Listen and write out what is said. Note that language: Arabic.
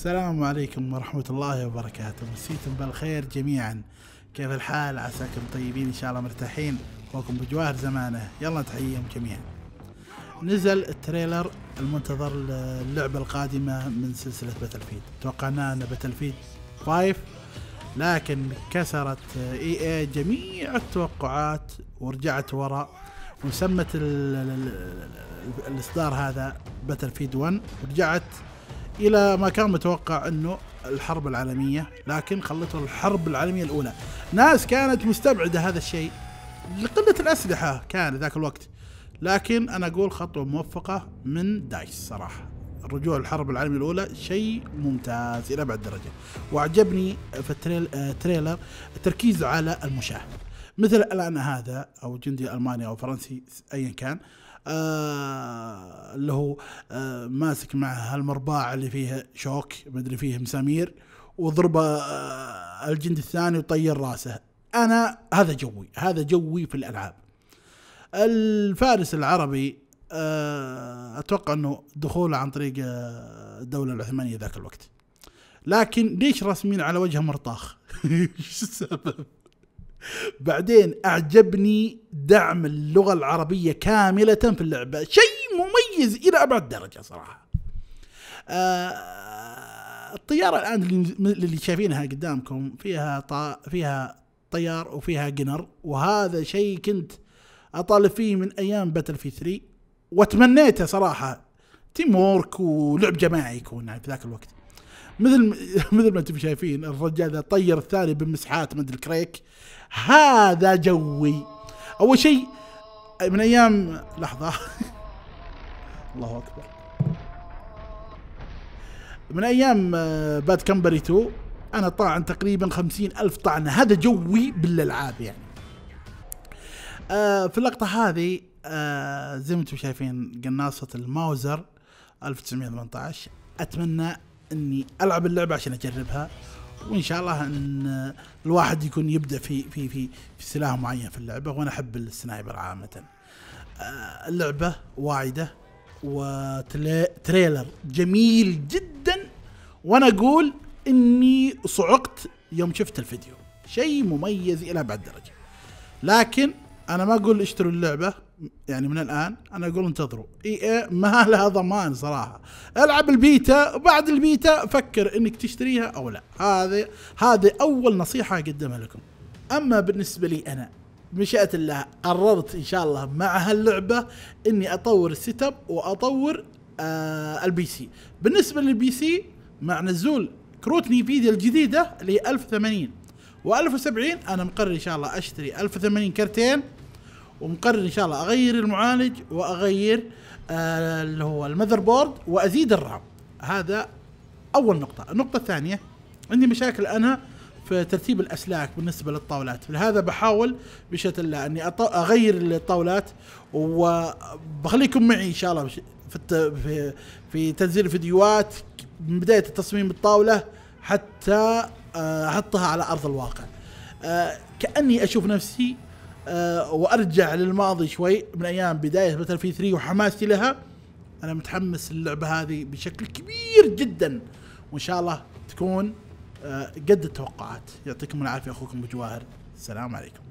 السلام عليكم ورحمة الله وبركاته مسيتم بالخير جميعا كيف الحال عساكم طيبين إن شاء الله مرتاحين أخوكم بجواهر زمانه يلا نتحييهم جميعا نزل التريلر المنتظر للعبة القادمة من سلسلة باتل فيد توقعناه أن باتل فيد 5 لكن كسرت اي اي جميع التوقعات ورجعت وراء وسمت الاصدار هذا باتل فيد 1 ورجعت الى ما كان متوقع انه الحرب العالميه لكن خلته الحرب العالميه الاولى ناس كانت مستبعده هذا الشيء لقله الاسلحه كان ذاك الوقت لكن انا اقول خطوه موفقه من دايس صراحه الرجوع للحرب العالميه الاولى شيء ممتاز الى ابعد درجه واعجبني في التريلر آه، التركيز على المشاهد مثل الان هذا او جندي الماني او فرنسي ايا كان آه اللي هو آه ماسك معه هالمرباع اللي فيه شوك مدري فيه مسامير وضرب آه الجندي الثاني وطير راسه انا هذا جوي هذا جوي في الالعاب الفارس العربي آه، اتوقع انه دخوله عن طريق آه، الدوله العثمانيه ذاك الوقت لكن ليش راسمين على وجهه مرطاخ؟ شو السبب؟ بعدين اعجبني دعم اللغه العربيه كامله في اللعبه شيء مميز الى ابعد درجه صراحه آه الطياره الان اللي شايفينها قدامكم فيها طا فيها طيار وفيها جنر وهذا شيء كنت اطالب فيه من ايام باتل في 3 وتمنيته صراحه تيم وورك ولعب جماعي يكون في ذاك الوقت مثل مثل ما انتم شايفين الرجال ذا طير الثاني بمسحات مد الكريك هذا جوي اول شيء من ايام لحظه الله اكبر من ايام آه، باد كمبري 2 انا طاعن تقريبا خمسين الف طعنه هذا جوي بالالعاب يعني آه في اللقطه هذه آه زي ما انتم شايفين قناصه الماوزر 1918 اتمنى اني العب اللعبه عشان اجربها وان شاء الله ان الواحد يكون يبدا في في في, في سلاح معين في اللعبه وانا احب السنايبر عامه. آه، اللعبه واعده وتريلر جميل جدا وانا اقول اني صعقت يوم شفت الفيديو شيء مميز الى بعد درجه لكن انا ما اقول اشتروا اللعبه يعني من الان انا اقول انتظروا اي اي ما لها ضمان صراحه العب البيتا وبعد البيتا فكر انك تشتريها او لا هذه هذه اول نصيحه اقدمها لكم اما بالنسبه لي انا مشيئة الله قررت ان شاء الله مع هاللعبه اني اطور السيت اب واطور آه البي سي بالنسبه للبي سي مع نزول كروت نيفيديا الجديده اللي 1080 و1070 انا مقرر ان شاء الله اشتري 1080 كرتين ومقرر ان شاء الله اغير المعالج واغير آه، اللي هو المذر بورد وازيد الرام هذا اول نقطه النقطه الثانيه عندي مشاكل انا في ترتيب الاسلاك بالنسبه للطاولات لهذا بحاول بشتى الله اني اغير الطاولات وبخليكم معي ان شاء الله في في, تنزيل الفيديوهات من بدايه التصميم الطاوله حتى آه، احطها على ارض الواقع آه، كاني اشوف نفسي آه، وارجع للماضي شوي من ايام بدايه مثلا في 3 وحماسي لها انا متحمس للعبه هذه بشكل كبير جدا وان شاء الله تكون آه، قد التوقعات يعطيكم العافيه اخوكم بجواهر السلام عليكم